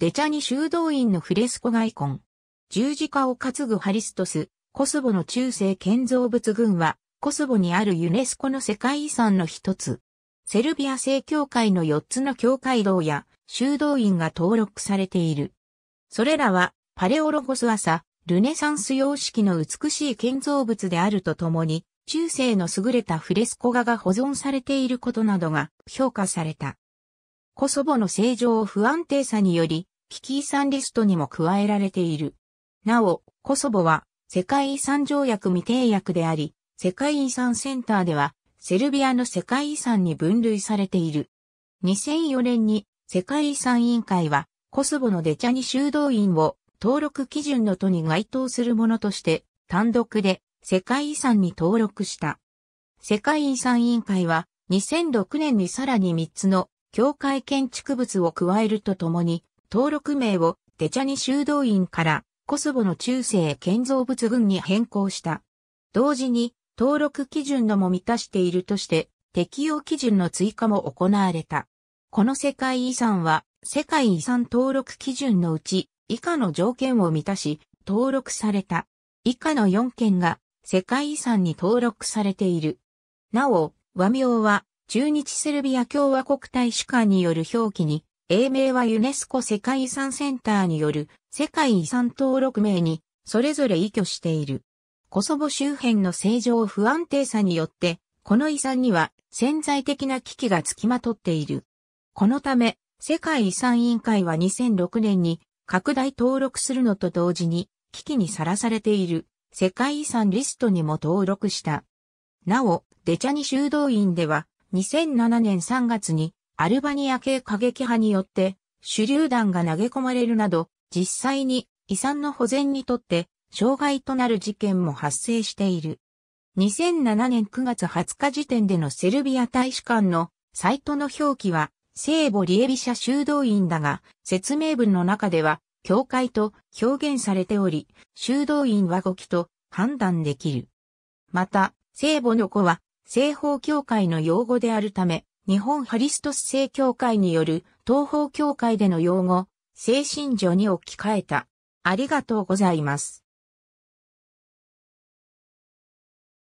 デチャニ修道院のフレスコイコン。十字架を担ぐハリストス、コスボの中世建造物群は、コスボにあるユネスコの世界遺産の一つ。セルビア正教会の4つの教会堂や修道院が登録されている。それらは、パレオロゴス朝、ルネサンス様式の美しい建造物であるとともに、中世の優れたフレスコ画が保存されていることなどが評価された。コソボの正常不安定さにより、危機遺産リストにも加えられている。なお、コソボは世界遺産条約未定約であり、世界遺産センターではセルビアの世界遺産に分類されている。2004年に世界遺産委員会はコソボのデチャニ修道院を登録基準の都に該当するものとして単独で世界遺産に登録した。世界遺産委員会は2006年にさらに3つの教会建築物を加えるとともに、登録名をデチャニ修道院からコソボの中世建造物群に変更した。同時に、登録基準のも満たしているとして、適用基準の追加も行われた。この世界遺産は、世界遺産登録基準のうち、以下の条件を満たし、登録された。以下の4件が、世界遺産に登録されている。なお、和名は、中日セルビア共和国大使館による表記に、英名はユネスコ世界遺産センターによる世界遺産登録名にそれぞれ依拠している。コソボ周辺の正常不安定さによって、この遺産には潜在的な危機がつきまとっている。このため、世界遺産委員会は2006年に拡大登録するのと同時に、危機にさらされている世界遺産リストにも登録した。なお、デチャニ修道院では、2007年3月にアルバニア系過激派によって手榴弾が投げ込まれるなど、実際に遺産の保全にとって障害となる事件も発生している。2007年9月20日時点でのセルビア大使館のサイトの表記は聖母リエビシャ修道院だが、説明文の中では、教会と表現されており、修道院は語きと判断できる。また、聖母の子は、西方教会の用語であるため、日本ハリストス正教会による東方教会での用語、精神上に置き換えた。ありがとうございます。